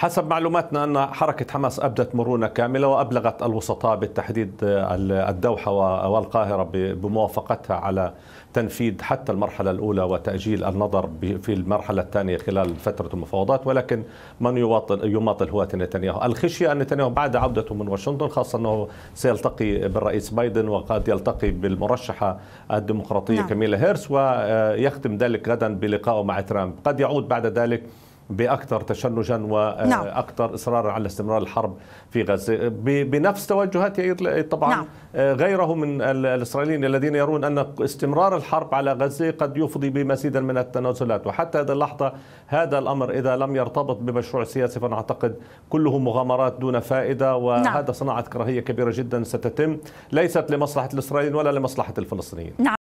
حسب معلوماتنا أن حركة حماس أبدت مرونة كاملة وأبلغت الوسطاء بالتحديد الدوحة والقاهرة بموافقتها على تنفيذ حتى المرحلة الأولى وتأجيل النظر في المرحلة الثانية خلال فترة المفاوضات ولكن من يواطن يماطل هو نتنياهو الخشية أن نتنياهو بعد عودته من واشنطن خاصة أنه سيلتقي بالرئيس بايدن وقد يلتقي بالمرشحة الديمقراطية نعم. كميلا هيرس ويختم ذلك غدا بلقائه مع ترامب قد يعود بعد ذلك باكثر تشنجا نعم. واكثر اصرارا على استمرار الحرب في غزه بنفس توجهات طبعا نعم. آه، غيره من الاسرائيليين الذين يرون ان استمرار الحرب على غزه قد يفضي بمزيد من التنازلات وحتى هذه اللحظه هذا الامر اذا لم يرتبط بمشروع سياسي فانا اعتقد كله مغامرات دون فائده وهذا نعم. صناعه كراهيه كبيره جدا ستتم ليست لمصلحه الاسرائيليين ولا لمصلحه الفلسطينيين نعم.